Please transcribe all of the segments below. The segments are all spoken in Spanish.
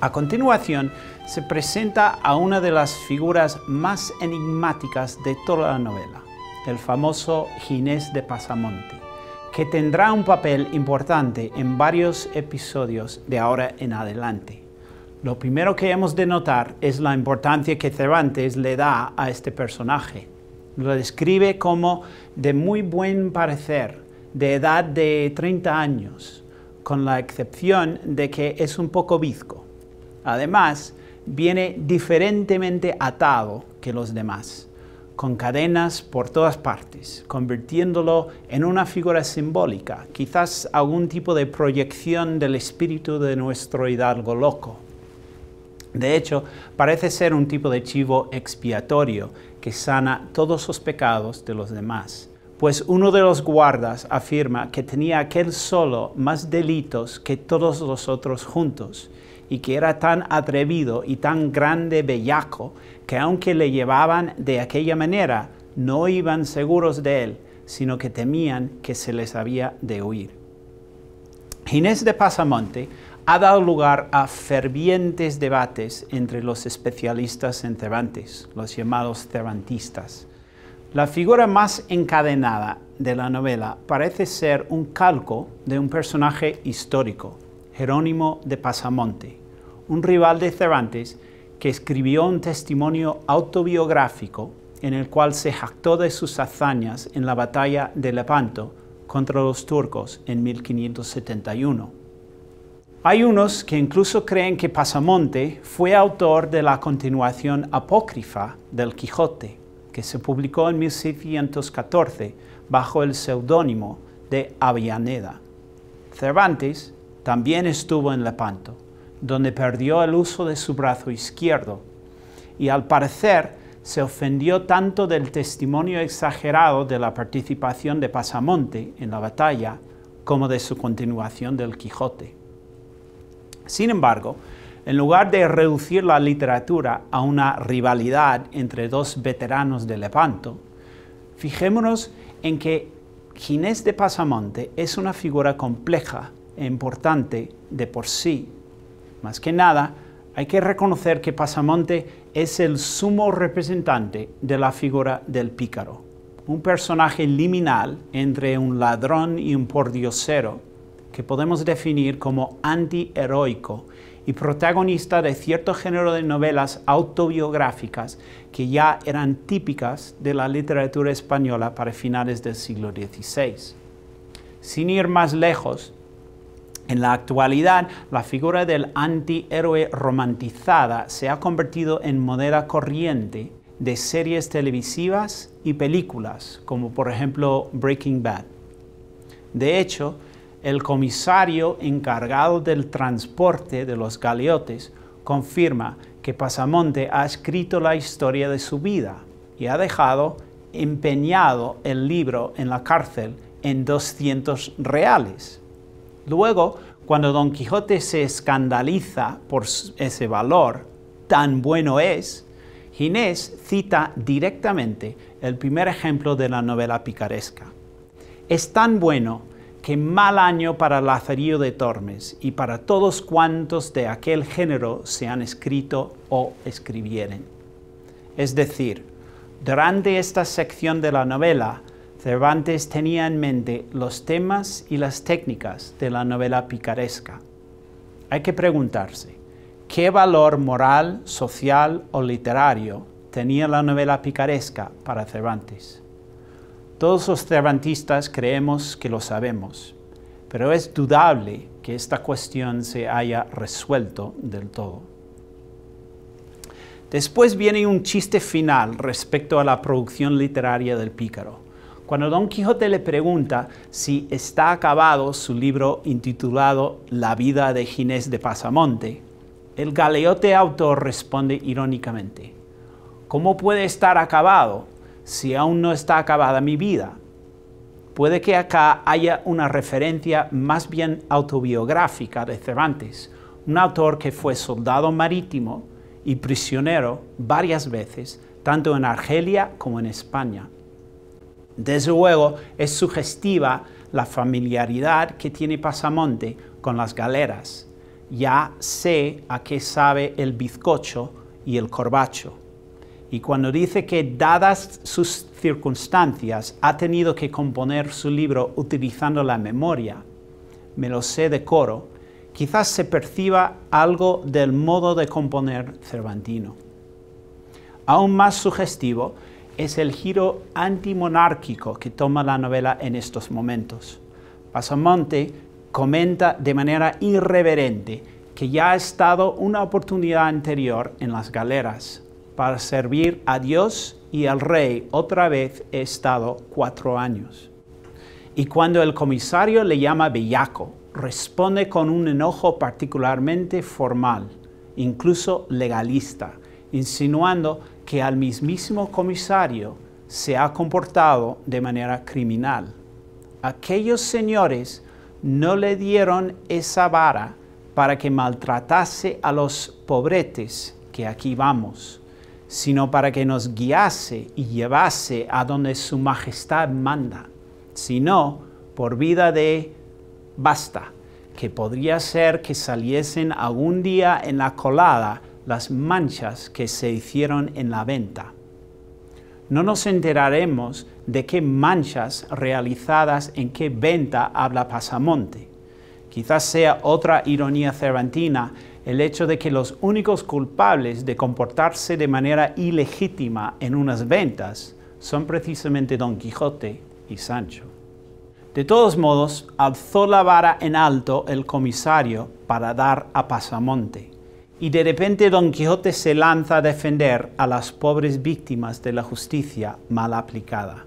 A continuación, se presenta a una de las figuras más enigmáticas de toda la novela, el famoso Ginés de Pasamonte, que tendrá un papel importante en varios episodios de ahora en adelante. Lo primero que hemos de notar es la importancia que Cervantes le da a este personaje. Lo describe como de muy buen parecer, de edad de 30 años, con la excepción de que es un poco bizco. Además, viene diferentemente atado que los demás, con cadenas por todas partes, convirtiéndolo en una figura simbólica, quizás algún tipo de proyección del espíritu de nuestro hidalgo loco. De hecho, parece ser un tipo de chivo expiatorio que sana todos los pecados de los demás, pues uno de los guardas afirma que tenía aquel solo más delitos que todos los otros juntos, y que era tan atrevido y tan grande bellaco que aunque le llevaban de aquella manera, no iban seguros de él, sino que temían que se les había de huir. Ginés de Pasamonte ha dado lugar a fervientes debates entre los especialistas en Cervantes, los llamados cervantistas. La figura más encadenada de la novela parece ser un calco de un personaje histórico, Jerónimo de Pasamonte, un rival de Cervantes que escribió un testimonio autobiográfico en el cual se jactó de sus hazañas en la batalla de Lepanto contra los turcos en 1571. Hay unos que incluso creen que Pasamonte fue autor de la continuación apócrifa del Quijote, que se publicó en 1614 bajo el seudónimo de Avianeda. Cervantes, también estuvo en Lepanto, donde perdió el uso de su brazo izquierdo, y al parecer se ofendió tanto del testimonio exagerado de la participación de Pasamonte en la batalla como de su continuación del Quijote. Sin embargo, en lugar de reducir la literatura a una rivalidad entre dos veteranos de Lepanto, fijémonos en que Ginés de Pasamonte es una figura compleja importante de por sí. Más que nada, hay que reconocer que Pasamonte es el sumo representante de la figura del pícaro, un personaje liminal entre un ladrón y un pordiosero, que podemos definir como antiheroico y protagonista de cierto género de novelas autobiográficas que ya eran típicas de la literatura española para finales del siglo XVI. Sin ir más lejos, en la actualidad, la figura del antihéroe romantizada se ha convertido en moneda corriente de series televisivas y películas, como por ejemplo Breaking Bad. De hecho, el comisario encargado del transporte de los galeotes confirma que Pasamonte ha escrito la historia de su vida y ha dejado empeñado el libro en la cárcel en 200 reales. Luego, cuando Don Quijote se escandaliza por ese valor, tan bueno es, Ginés cita directamente el primer ejemplo de la novela picaresca. Es tan bueno que mal año para Lazarillo de Tormes y para todos cuantos de aquel género se han escrito o escribieren. Es decir, durante esta sección de la novela, Cervantes tenía en mente los temas y las técnicas de la novela picaresca. Hay que preguntarse, ¿qué valor moral, social o literario tenía la novela picaresca para Cervantes? Todos los cervantistas creemos que lo sabemos, pero es dudable que esta cuestión se haya resuelto del todo. Después viene un chiste final respecto a la producción literaria del pícaro. Cuando Don Quijote le pregunta si está acabado su libro intitulado La vida de Ginés de Pasamonte, el galeote autor responde irónicamente, ¿cómo puede estar acabado si aún no está acabada mi vida? Puede que acá haya una referencia más bien autobiográfica de Cervantes, un autor que fue soldado marítimo y prisionero varias veces, tanto en Argelia como en España. Desde luego es sugestiva la familiaridad que tiene Pasamonte con las galeras. Ya sé a qué sabe el bizcocho y el corbacho. Y cuando dice que dadas sus circunstancias ha tenido que componer su libro utilizando la memoria, me lo sé de coro, quizás se perciba algo del modo de componer cervantino. Aún más sugestivo es el giro antimonárquico que toma la novela en estos momentos. Pasamonte comenta de manera irreverente que ya ha estado una oportunidad anterior en las galeras. Para servir a Dios y al rey otra vez he estado cuatro años. Y cuando el comisario le llama bellaco, responde con un enojo particularmente formal, incluso legalista, insinuando que al mismísimo comisario se ha comportado de manera criminal. Aquellos señores no le dieron esa vara para que maltratase a los pobretes, que aquí vamos, sino para que nos guiase y llevase a donde su majestad manda, sino por vida de basta, que podría ser que saliesen algún día en la colada las manchas que se hicieron en la venta. No nos enteraremos de qué manchas realizadas en qué venta habla Pasamonte. Quizás sea otra ironía cervantina el hecho de que los únicos culpables de comportarse de manera ilegítima en unas ventas son precisamente Don Quijote y Sancho. De todos modos, alzó la vara en alto el comisario para dar a Pasamonte y de repente Don Quijote se lanza a defender a las pobres víctimas de la justicia mal aplicada.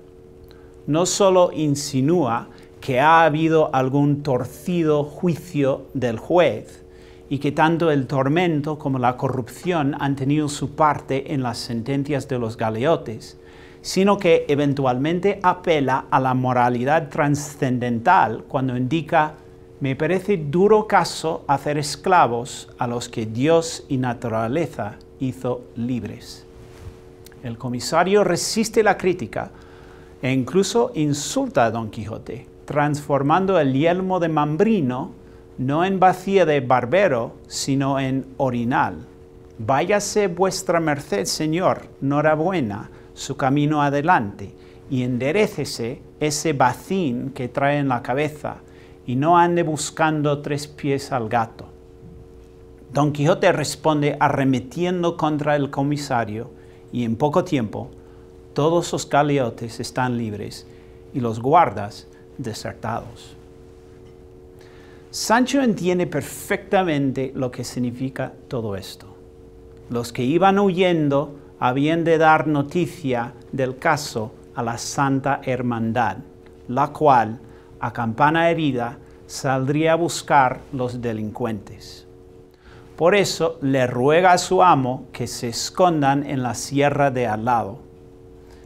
No solo insinúa que ha habido algún torcido juicio del juez y que tanto el tormento como la corrupción han tenido su parte en las sentencias de los galeotes, sino que eventualmente apela a la moralidad trascendental cuando indica me parece duro caso hacer esclavos a los que Dios y naturaleza hizo libres. El comisario resiste la crítica e incluso insulta a Don Quijote, transformando el yelmo de Mambrino no en vacía de barbero, sino en orinal. Váyase vuestra merced, señor, norabuena, su camino adelante, y enderecese ese bacín que trae en la cabeza, y no ande buscando tres pies al gato. Don Quijote responde arremetiendo contra el comisario y en poco tiempo todos los galeotes están libres y los guardas desertados. Sancho entiende perfectamente lo que significa todo esto. Los que iban huyendo habían de dar noticia del caso a la Santa Hermandad, la cual, a campana herida, saldría a buscar los delincuentes. Por eso le ruega a su amo que se escondan en la sierra de al lado,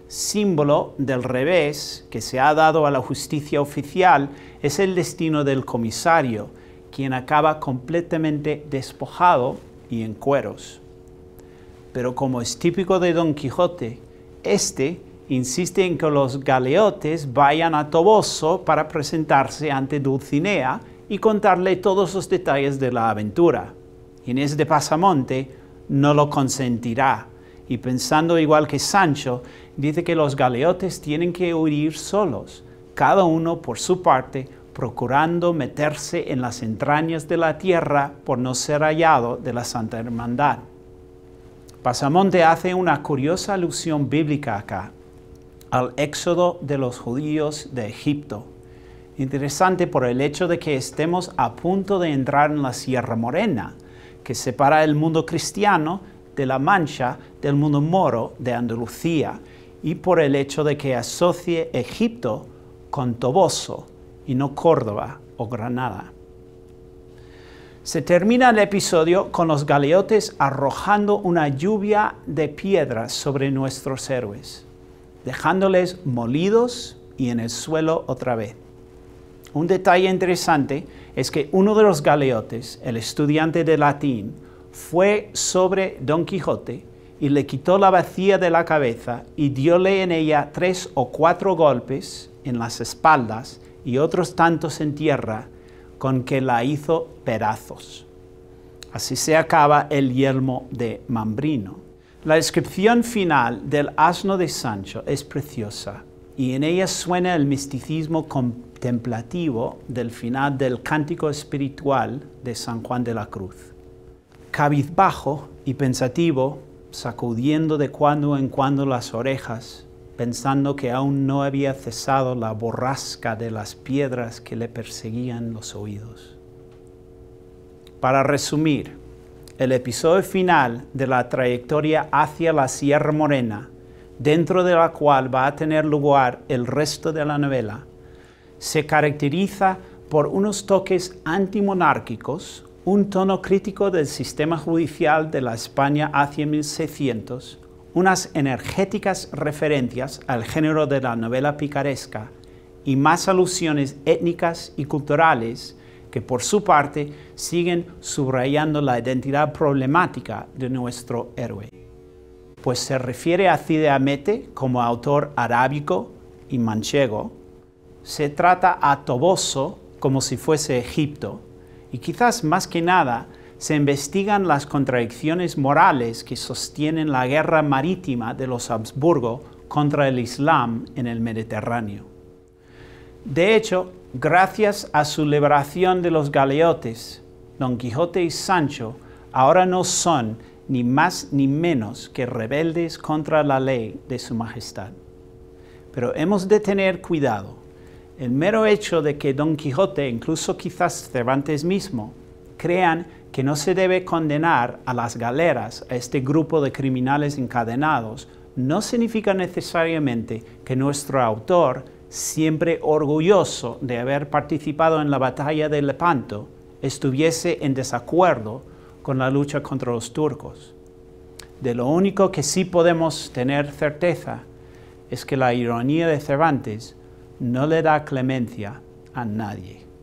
símbolo del revés que se ha dado a la justicia oficial es el destino del comisario, quien acaba completamente despojado y en cueros. Pero como es típico de Don Quijote, este insiste en que los galeotes vayan a Toboso para presentarse ante Dulcinea y contarle todos los detalles de la aventura. Inés de Pasamonte no lo consentirá y pensando igual que Sancho, dice que los galeotes tienen que huir solos, cada uno por su parte, procurando meterse en las entrañas de la tierra por no ser hallado de la Santa Hermandad. Pasamonte hace una curiosa alusión bíblica acá, al éxodo de los judíos de Egipto. Interesante por el hecho de que estemos a punto de entrar en la Sierra Morena, que separa el mundo cristiano de la Mancha del mundo moro de Andalucía, y por el hecho de que asocie Egipto con Toboso y no Córdoba o Granada. Se termina el episodio con los galeotes arrojando una lluvia de piedras sobre nuestros héroes dejándoles molidos y en el suelo otra vez. Un detalle interesante es que uno de los galeotes, el estudiante de latín, fue sobre Don Quijote y le quitó la bacía de la cabeza y diole en ella tres o cuatro golpes en las espaldas y otros tantos en tierra, con que la hizo pedazos. Así se acaba el yermo de Mambrino. La descripción final del asno de Sancho es preciosa y en ella suena el misticismo contemplativo del final del cántico espiritual de San Juan de la Cruz. Cabizbajo y pensativo, sacudiendo de cuando en cuando las orejas, pensando que aún no había cesado la borrasca de las piedras que le perseguían los oídos. Para resumir, el episodio final de la trayectoria hacia la Sierra Morena, dentro de la cual va a tener lugar el resto de la novela, se caracteriza por unos toques antimonárquicos, un tono crítico del sistema judicial de la España hacia 1600, unas energéticas referencias al género de la novela picaresca y más alusiones étnicas y culturales que por su parte siguen subrayando la identidad problemática de nuestro héroe, pues se refiere a Cide Hamete como autor arábico y manchego, se trata a Toboso como si fuese Egipto, y quizás más que nada se investigan las contradicciones morales que sostienen la guerra marítima de los Habsburgo contra el Islam en el Mediterráneo. De hecho, gracias a su liberación de los galeotes, Don Quijote y Sancho ahora no son ni más ni menos que rebeldes contra la ley de su majestad. Pero hemos de tener cuidado. El mero hecho de que Don Quijote, incluso quizás Cervantes mismo, crean que no se debe condenar a las galeras a este grupo de criminales encadenados, no significa necesariamente que nuestro autor siempre orgulloso de haber participado en la batalla de Lepanto, estuviese en desacuerdo con la lucha contra los turcos. De lo único que sí podemos tener certeza es que la ironía de Cervantes no le da clemencia a nadie.